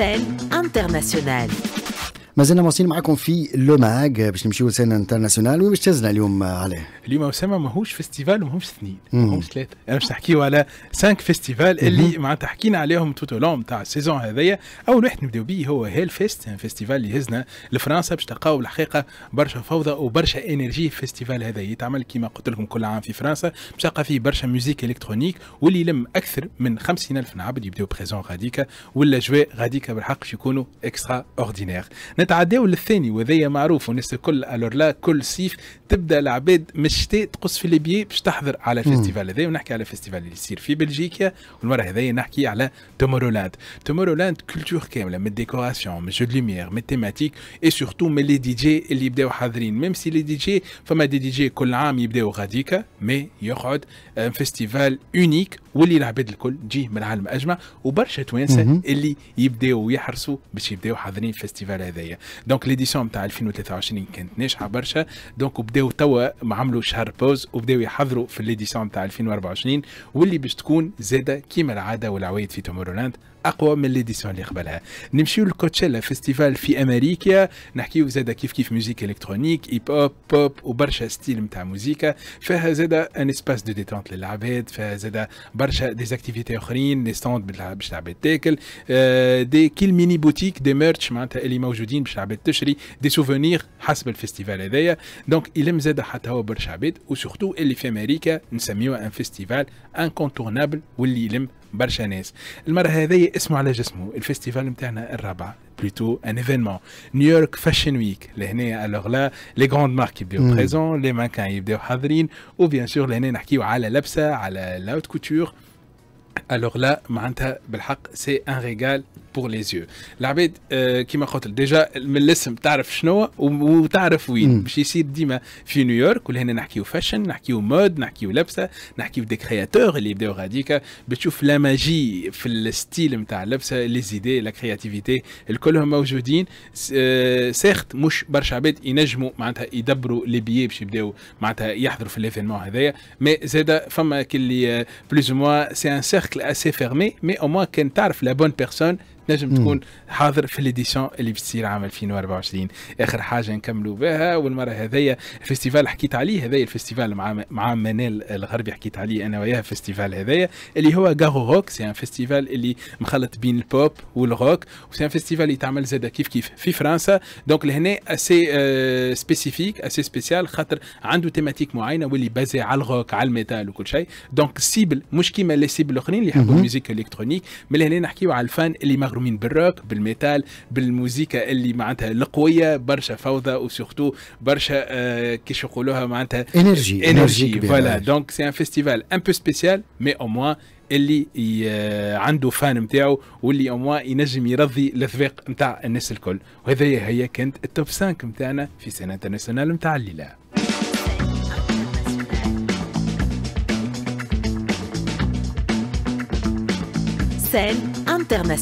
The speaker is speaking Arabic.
international. internationale. مازلنا مواصلين معكم في لو ماج باش نمشيو لسنه انترناسيونال وين باش تهزنا اليوم عليه؟ اليوم اسامه ماهوش فيستيفال وماهوش اثنين ماهوش ثلاثه انا باش نحكيو على سانك فيستيفال اللي معناتها حكينا عليهم توتو لونغ تاع السيزون هذايا اول واحد نبداو به هو هيل فيست فيستيفال اللي هزنا لفرنسا باش تلقاو الحقيقه برشا فوضى وبرشا انرجي في الفيستيفال هذا يتعمل كما قلت لكم كل عام في فرنسا باش تلقى فيه برشا ميوزيك الكترونيك واللي يلم اكثر من 50000 عبد يبداو بريزون غاديكا ولا جوي غاديكا بالحق يكونوا اكسترا اوردينير يتعداو للثاني وذي معروف والناس الكل الور لا كل صيف تبدا العباد من الشتاء تقص في ليبيي باش تحضر على الفيستيفال هذا ونحكي على الفيستيفال اللي يصير في بلجيكا والمره هذايا نحكي على تومورولاند تومورولاند كولتور كامله من ديكوراسيون من جو لوميير من تيماتيك اي سورتو من لي دي جي اللي يبداو حاضرين ميم سي لي دي جي فما دي دي جي كل عام يبداو غاديكا مي يقعد فيستيفال اونيك واللي العباد الكل تجيه من العالم اجمع وبرشا توانسه اللي يبداو يحرصوا باش يبداو حاضرين الفيستيفال هذايا دونك ليديسيون نتاع 2023 كانت ناجحه برشا دونك بداو توا عملوا شهر بوز وبداو يحضروا في ليديسيون نتاع 2024 واللي باش تكون زاده كيما العاده والعوايد في تومورولاند اقوى من ليديسيون اللي قبلها نمشيو لكوتشيلا فيستيفال في امريكا نحكيو زادا كيف كيف ميوزيك الكترونيك هيب هوب بوب وبرشا ستيل نتاع موزيكا فيها زادا ان اسباس دو ديتونت للعباد فيها زادا برشا ديزاكتيفيتي اخرين دي ستوند باش العباد تاكل دي آه، كل ميني بوتيك دي ميرتش معناتها اللي موجودين باش العباد تشري دي سوفونير حسب الفيستيفال هذايا دونك يلم زادا حتى هو برشا عباد وسورتو اللي في امريكا نسميوها ان فيستيفال انكونتورنابل واللي يلم برشا ناس المره هذه اسمه على جسمه الفيستيفال نتاعنا الرابعه بلوتو ان ايفينمون نيويورك فاشن ويك لهنا الوغ لا لي غروند مارك يبداو بريزون لي مانكان يبداو حاضرين وبيان سور لهنا نحكيو على لبسه على لاوت كوتور الوغ لا معناتها بالحق سي ان ريغال بور لي زيو العباد كيما قلت ديجا من الاسم تعرف شنو وتعرف وين باش يصير ديما في نيويورك ولهنا نحكيو فاشن نحكيو مود نحكيو لبسه نحكيو دي كرياتور اللي يبداو غاديكا بتشوف لا ماجي في الستيل نتاع اللبسه لي زيدي لا كرياتيفيتي الكلهم موجودين سيخت آه، مش برشا عباد ينجموا معناتها يدبروا لي بيي باش يبداو معناتها يحضروا في ليفينمون هذايا مي زاده فما اللي بلوز موا سي ان assez fermé, mais au moins tu la bonne personne تنجم تكون حاضر في ليديسيون اللي بتصير عام 2024 اخر حاجه نكملوا بها والمره هذيا فيستيفال حكيت عليه هذايا الفيستيفال مع مع منال الغربي حكيت عليه انا وياه فيستيفال هذايا اللي هو غارو روك سي ان فيستيفال اللي مخلط بين البوب والروك وسي ان فيستيفال اللي تعمل زاد كيف كيف في فرنسا دونك لهنا اسي سبيسيفيك اسي سبيسيال خاطر عنده تيماتيك معينه واللي بازي على الروك على الميتال وكل شيء دونك سيبل مش كيما لي سيبل الاخرين اللي يحبوا الميوزيك الالكترونيك من هنا نحكيو على الفان اللي مغرب مغرومين بالروك بالميتال بالموزيكا اللي معناتها القويه برشا فوضى وسورتو برشا آه، كيش يقولوها معناتها انرجي انرجي فوالا دونك سي ان فيستيفال ان بو سبيسيال مي او موا اللي آه، عنده فان نتاعو واللي او موان ينجم يرضي الاذواق نتاع الناس الكل وهذا هي كانت التوب 5 نتاعنا في سنه انترناسيونال نتاع الليله سال انترناسيونال